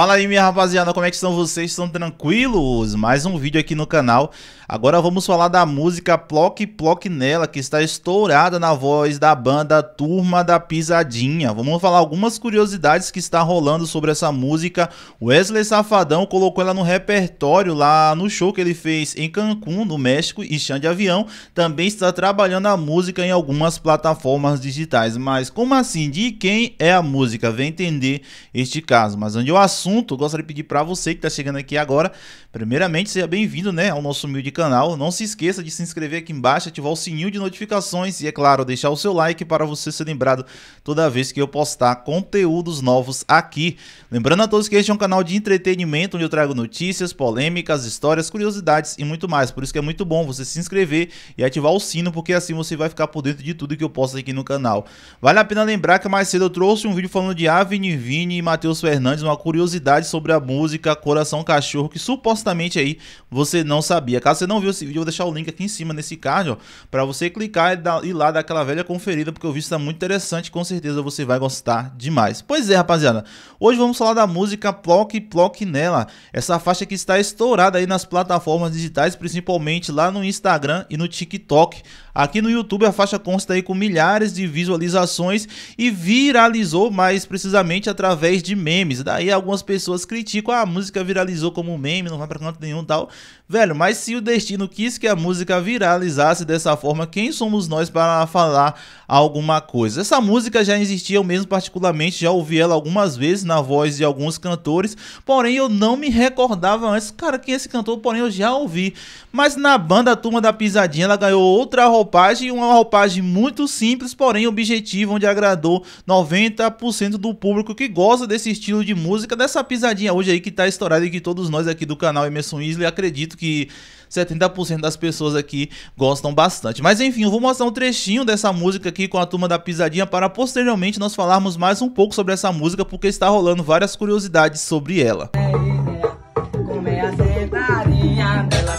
Fala aí minha rapaziada, como é que estão vocês? Estão tranquilos? Mais um vídeo aqui no canal. Agora vamos falar da música Plock Plock Nela, que está estourada na voz da banda Turma da Pisadinha. Vamos falar algumas curiosidades que está rolando sobre essa música. Wesley Safadão colocou ela no repertório lá no show que ele fez em Cancún, no México, e Xande Avião também está trabalhando a música em algumas plataformas digitais. Mas como assim? De quem é a música? Vem entender este caso. Mas onde eu assunto assunto, gostaria de pedir para você que está chegando aqui agora, primeiramente, seja bem-vindo né, ao nosso humilde canal. Não se esqueça de se inscrever aqui embaixo, ativar o sininho de notificações e, é claro, deixar o seu like para você ser lembrado toda vez que eu postar conteúdos novos aqui. Lembrando a todos que este é um canal de entretenimento, onde eu trago notícias, polêmicas, histórias, curiosidades e muito mais. Por isso que é muito bom você se inscrever e ativar o sino, porque assim você vai ficar por dentro de tudo que eu posto aqui no canal. Vale a pena lembrar que mais cedo eu trouxe um vídeo falando de Avni Vini e Matheus Fernandes, uma curiosidade curiosidades sobre a música Coração Cachorro, que supostamente aí você não sabia. Caso você não viu esse vídeo, eu vou deixar o link aqui em cima nesse card, ó, você clicar e ir lá dar aquela velha conferida, porque o vídeo está muito interessante, com certeza você vai gostar demais. Pois é, rapaziada, hoje vamos falar da música Plock Plock Nela, essa faixa que está estourada aí nas plataformas digitais, principalmente lá no Instagram e no TikTok. Aqui no YouTube a faixa consta aí com milhares de visualizações e viralizou mais precisamente através de memes. Daí algumas algumas pessoas criticam, ah, a música viralizou como meme, não vai pra canto nenhum tal. Velho, mas se o destino quis que a música viralizasse dessa forma, quem somos nós para falar alguma coisa? Essa música já existia, eu mesmo particularmente já ouvi ela algumas vezes na voz de alguns cantores, porém eu não me recordava antes, cara, quem é esse cantor, porém eu já ouvi. Mas na banda Turma da Pisadinha, ela ganhou outra roupagem, uma roupagem muito simples, porém objetiva, onde agradou 90% do público que gosta desse estilo de música, dessa pisadinha hoje aí que tá estourada e que todos nós aqui do canal Emerson Isley acredito que que 70% das pessoas aqui gostam bastante. Mas enfim, eu vou mostrar um trechinho dessa música aqui com a turma da Pisadinha para posteriormente nós falarmos mais um pouco sobre essa música, porque está rolando várias curiosidades sobre ela. É, é,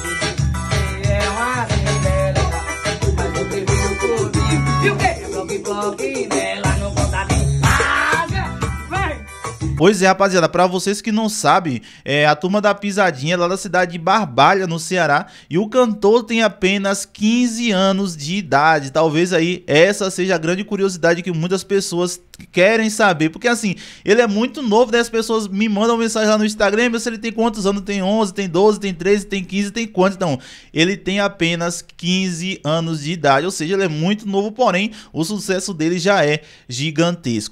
Pois é, rapaziada, para vocês que não sabem, é a turma da Pisadinha é lá da cidade de Barbalha, no Ceará, e o cantor tem apenas 15 anos de idade. Talvez aí essa seja a grande curiosidade que muitas pessoas querem saber, porque assim, ele é muito novo, né? as pessoas me mandam mensagem lá no Instagram, mas se ele tem quantos anos? Tem 11, tem 12, tem 13, tem 15, tem quantos? Então, ele tem apenas 15 anos de idade, ou seja, ele é muito novo, porém, o sucesso dele já é gigantesco.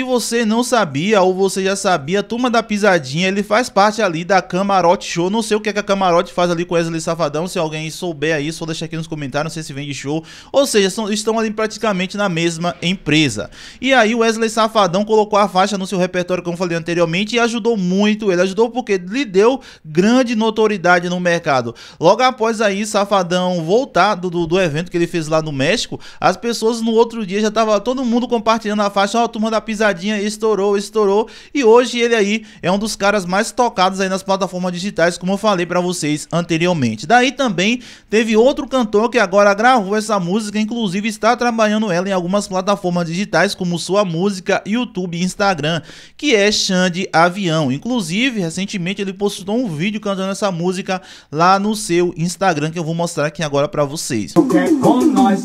se você não sabia ou você já sabia, Turma da Pisadinha, ele faz parte ali da Camarote Show. Não sei o que, é que a Camarote faz ali com Wesley Safadão. Se alguém souber aí, só deixa aqui nos comentários, não sei se vende show. Ou seja, são, estão ali praticamente na mesma empresa. E aí Wesley Safadão colocou a faixa no seu repertório, como falei anteriormente, e ajudou muito. Ele ajudou porque lhe deu grande notoriedade no mercado. Logo após aí, Safadão voltar do, do, do evento que ele fez lá no México, as pessoas no outro dia já tava todo mundo compartilhando a faixa, ó, oh, Turma da Pisadinha estouradinha, estourou, estourou. E hoje ele aí é um dos caras mais tocados aí nas plataformas digitais, como eu falei para vocês anteriormente. Daí também teve outro cantor que agora gravou essa música, inclusive está trabalhando ela em algumas plataformas digitais, como sua música, YouTube e Instagram, que é Xande Avião. Inclusive, recentemente ele postou um vídeo cantando essa música lá no seu Instagram, que eu vou mostrar aqui agora para vocês. Não quer é com nós,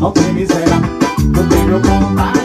não tem miséria, não tem meu contato.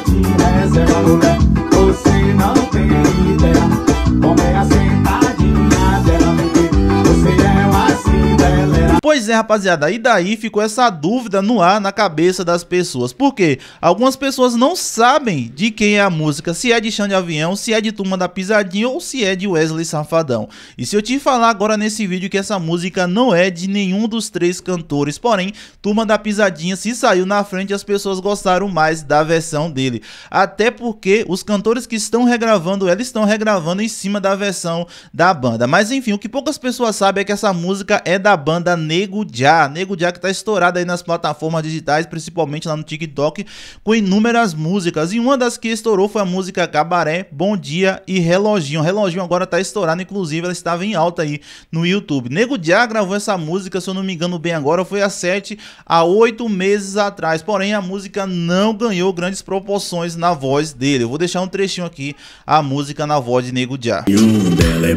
Pois é, rapaziada, e daí ficou essa dúvida no ar na cabeça das pessoas. Por quê? Algumas pessoas não sabem de quem é a música, se é de Chão de Avião, se é de Turma da Pisadinha ou se é de Wesley Safadão. E se eu te falar agora nesse vídeo que essa música não é de nenhum dos três cantores, porém, Turma da Pisadinha se saiu na frente e as pessoas gostaram mais da versão dele. Até porque os cantores que estão regravando ela estão regravando em cima da versão da banda. Mas enfim, o que poucas pessoas sabem é que essa música é da banda Negro Nego Já. Nego Já que tá estourado aí nas plataformas digitais, principalmente lá no TikTok, com inúmeras músicas. E uma das que estourou foi a música Cabaré, Bom Dia e Reloginho. Reloginho agora tá estourado, inclusive ela estava em alta aí no YouTube. Nego Já gravou essa música, se eu não me engano bem agora, foi há 7 a 8 meses atrás. Porém, a música não ganhou grandes proporções na voz dele. Eu vou deixar um trechinho aqui, a música na voz de Nego Já. E um dela é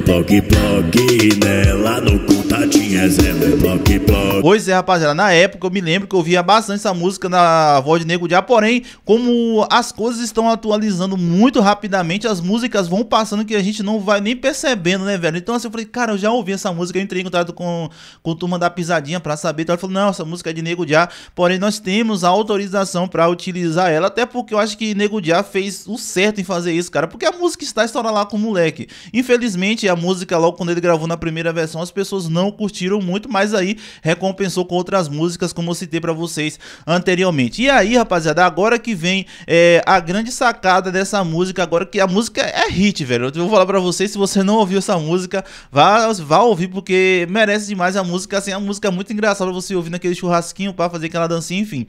nela no contadinho tá, é zero, é Pois é, rapaziada, na época eu me lembro que eu via bastante essa música na voz de Nego Dia, porém, como as coisas estão atualizando muito rapidamente, as músicas vão passando que a gente não vai nem percebendo, né, velho? Então assim, eu falei, cara, eu já ouvi essa música, eu entrei em contato com, com o Turma da Pisadinha pra saber, então ela falou, não, essa música é de Nego Dia, porém nós temos a autorização pra utilizar ela, até porque eu acho que Nego Dia fez o certo em fazer isso, cara, porque a música está estourada lá com o moleque. Infelizmente, a música logo quando ele gravou na primeira versão, as pessoas não curtiram muito, mas aí recompensou com outras músicas, como eu citei para vocês anteriormente. E aí, rapaziada, agora que vem é, a grande sacada dessa música, agora que a música é hit, velho. Eu vou falar para vocês, se você não ouviu essa música, vá, vá ouvir, porque merece demais a música, assim, a música é muito engraçada você ouvir naquele churrasquinho para fazer aquela dancinha, enfim.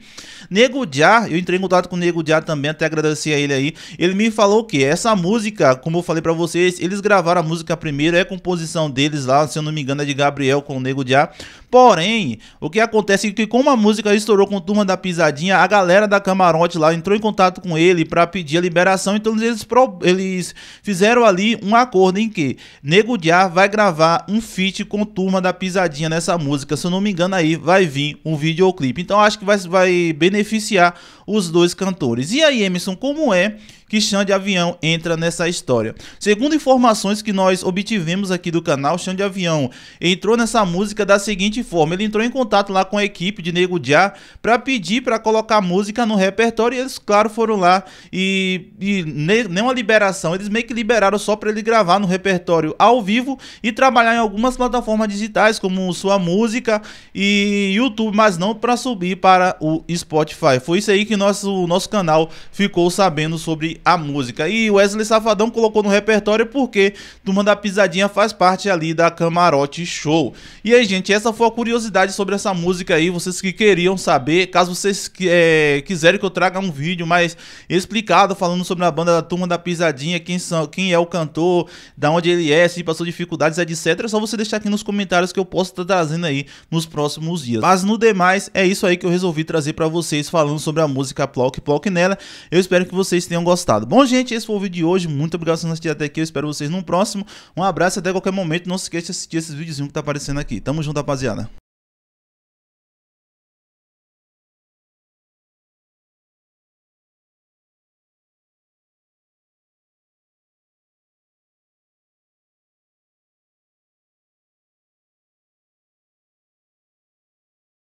Nego Já, eu entrei em contato com o Nego Já também, até agradecer a ele aí. Ele me falou que essa música, como eu falei para vocês, eles gravaram a música primeiro, é composição deles lá, se eu não me engano, é de Gabriel com o Nego Já. Porém, o que acontece é que como a música estourou com Turma da Pisadinha, a galera da Camarote lá entrou em contato com ele para pedir a liberação, então eles, eles fizeram ali um acordo em que Nego Diá vai gravar um feat com Turma da Pisadinha nessa música. Se eu não me engano aí, vai vir um videoclipe. Então acho que vai, vai beneficiar os dois cantores. E aí, Emerson, como é que Chão de Avião entra nessa história. Segundo informações que nós obtivemos aqui do canal, Chão de Avião entrou nessa música da seguinte forma: ele entrou em contato lá com a equipe de Nego Já para pedir para colocar música no repertório e eles, claro, foram lá e, e nenhuma liberação, eles meio que liberaram só para ele gravar no repertório ao vivo e trabalhar em algumas plataformas digitais como sua música e YouTube, mas não para subir para o Spotify. Foi isso aí que nosso nosso canal ficou sabendo sobre a música. E Wesley Safadão colocou no repertório porque Turma da Pisadinha faz parte ali da Camarote Show. E aí, gente, essa foi a curiosidade sobre essa música aí. Vocês que queriam saber, caso vocês é, quiserem que eu traga um vídeo mais explicado falando sobre a banda da Turma da Pisadinha, quem, são, quem é o cantor, da onde ele é, se passou dificuldades, etc. É só você deixar aqui nos comentários que eu posso estar tá trazendo aí nos próximos dias. Mas no demais, é isso aí que eu resolvi trazer para vocês falando sobre a música Plock Plock Nela. Eu espero que vocês tenham gostado gostado. Bom, gente, esse foi o vídeo de hoje. Muito obrigado por assistir até aqui. Eu espero vocês no próximo. Um abraço até qualquer momento. Não se esqueça de assistir esses videozinho que tá aparecendo aqui. Tamo junto, rapaziada.